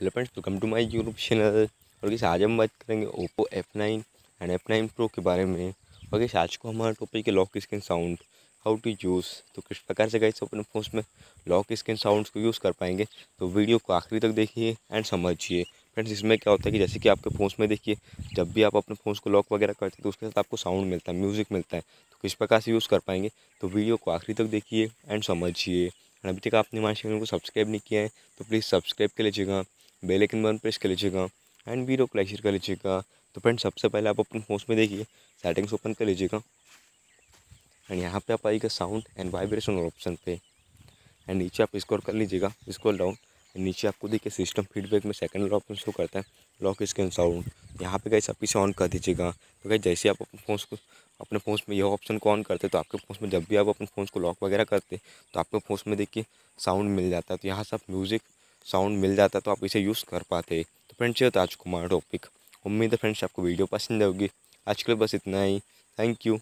hello friends welcome to my YouTube channel और किस आज हम बात करेंगे Oppo F nine and F nine pro के बारे में और किस आज को हमारा टॉपिक है lock screen sound how to use तो किस प्रकार से गैस अपने फोन में लॉक स्क्रीन साउंड्स को यूज़ कर पाएंगे तो वीडियो को आखिरी तक देखिए एंड समझिए फ्रेंड्स इसमें क्या होता है कि जैसे कि आपके फ़ोन में देखिए जब भी आप अपने फ़ोन को लॉक वगैरह करते हैं तो उसके साथ आपको साउंड मिलता है म्यूज़िक मिलता है तो किस प्रकार से यूज़ कर पाएंगे तो वीडियो को आखिरी तक देखिए एंड समझिए अभी तक आपने हमारे चैनल को सब्सक्राइब नहीं किया है तो प्लीज़ सब्सक्राइब कर लीजिएगा बेल आइकन बन प्रेस कर लीजिएगा एंड वीडियो को लाइक शेयर कर लीजिएगा तो फ्रेंड सबसे पहले आप अपने फोन में देखिए सेटिंग्स ओपन कर लीजिएगा एंड यहाँ पे आप आइएगा साउंड एंड वाइब्रेशन और ऑप्शन पे एंड नीचे आप स्कोर कर लीजिएगा स्कोर डाउन नीचे आपको देखिए सिस्टम फीडबैक में सेकंड ऑप्शन शो करता है लॉक स्क्रीन साउंड यहाँ पे गाइस आप इसे ऑन कर दीजिएगा तो गाइस जैसे आप अपने फ़ोन को अपने फ़ोन में यह ऑप्शन को ऑन करते हैं तो आपके फ़ोन में जब भी आप अपने फ़ोन को लॉक वगैरह करते तो आपके फ़ोन में देखिए साउंड मिल जाता है तो यहाँ से आप म्यूज़िक साउंड मिल जाता तो आप इसे यूज़ कर पाते तो फ्रेंड्स ये होता आज कुमार टॉपिक उम्मीद है फ्रेंड्स आपको वीडियो पसंद होगी आज के लिए बस इतना ही थैंक यू